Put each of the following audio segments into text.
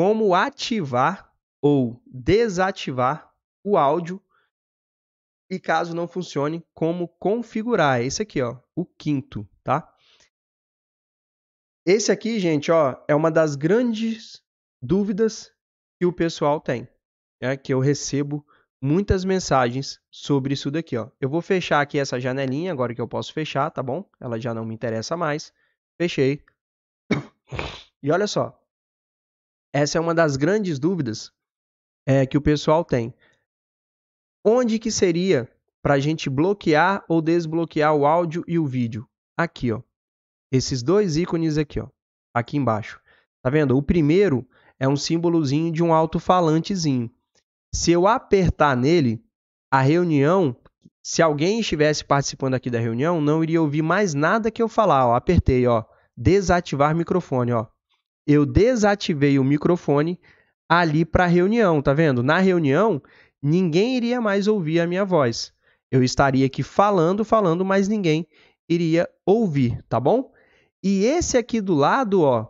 como ativar ou desativar o áudio e caso não funcione, como configurar. Esse aqui, ó, o quinto, tá? Esse aqui, gente, ó, é uma das grandes dúvidas que o pessoal tem, é que eu recebo muitas mensagens sobre isso daqui, ó. Eu vou fechar aqui essa janelinha agora que eu posso fechar, tá bom? Ela já não me interessa mais. Fechei. E olha só, essa é uma das grandes dúvidas é, que o pessoal tem. Onde que seria para a gente bloquear ou desbloquear o áudio e o vídeo? Aqui, ó. Esses dois ícones aqui, ó. Aqui embaixo. Tá vendo? O primeiro é um símbolozinho de um alto-falantezinho. Se eu apertar nele, a reunião, se alguém estivesse participando aqui da reunião, não iria ouvir mais nada que eu falar, ó. Apertei, ó. Desativar microfone, ó eu desativei o microfone ali para a reunião, tá vendo? Na reunião, ninguém iria mais ouvir a minha voz. Eu estaria aqui falando, falando, mas ninguém iria ouvir, tá bom? E esse aqui do lado, ó,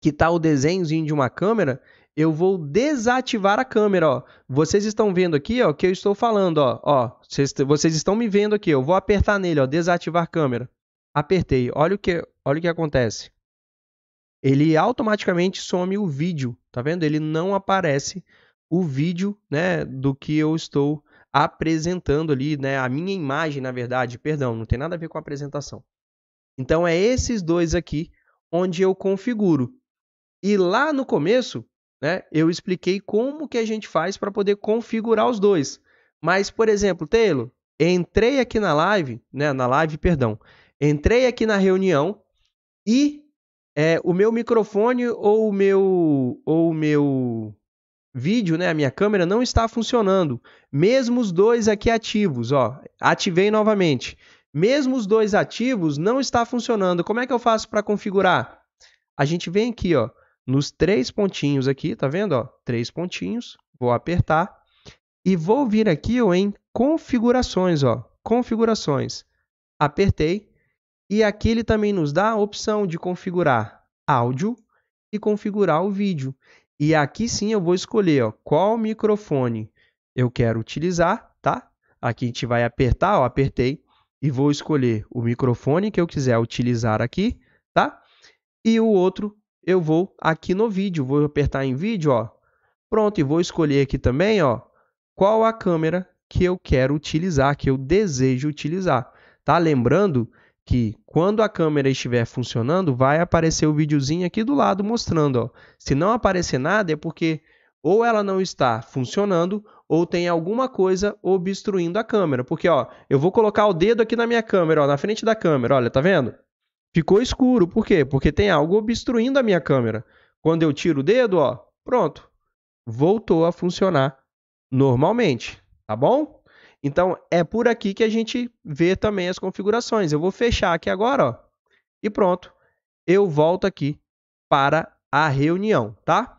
que tá o desenhozinho de uma câmera, eu vou desativar a câmera, ó. Vocês estão vendo aqui, ó, que eu estou falando, ó, ó. Vocês, vocês estão me vendo aqui. Eu vou apertar nele, ó, desativar câmera. Apertei. Olha o que, olha o que acontece ele automaticamente some o vídeo, tá vendo? Ele não aparece o vídeo, né, do que eu estou apresentando ali, né, a minha imagem, na verdade, perdão, não tem nada a ver com a apresentação. Então é esses dois aqui onde eu configuro. E lá no começo, né, eu expliquei como que a gente faz para poder configurar os dois. Mas, por exemplo, Taylor, entrei aqui na live, né, na live, perdão, entrei aqui na reunião e é o meu microfone ou o meu ou o meu vídeo, né, a minha câmera não está funcionando. Mesmo os dois aqui ativos, ó, ativei novamente. Mesmo os dois ativos não está funcionando. Como é que eu faço para configurar? A gente vem aqui, ó, nos três pontinhos aqui, tá vendo, ó? Três pontinhos. Vou apertar e vou vir aqui ó, em configurações, ó, configurações. Apertei e aqui ele também nos dá a opção de configurar áudio e configurar o vídeo. E aqui sim eu vou escolher ó, qual microfone eu quero utilizar, tá? Aqui a gente vai apertar, ó, apertei, e vou escolher o microfone que eu quiser utilizar aqui, tá? E o outro eu vou aqui no vídeo, vou apertar em vídeo, ó. Pronto, e vou escolher aqui também, ó, qual a câmera que eu quero utilizar, que eu desejo utilizar, tá? Lembrando que quando a câmera estiver funcionando, vai aparecer o videozinho aqui do lado mostrando. Ó. Se não aparecer nada, é porque ou ela não está funcionando ou tem alguma coisa obstruindo a câmera. Porque ó, eu vou colocar o dedo aqui na minha câmera, ó, na frente da câmera, olha, tá vendo? Ficou escuro, por quê? Porque tem algo obstruindo a minha câmera. Quando eu tiro o dedo, ó, pronto, voltou a funcionar normalmente, tá bom? Então, é por aqui que a gente vê também as configurações. Eu vou fechar aqui agora, ó, e pronto. Eu volto aqui para a reunião, tá?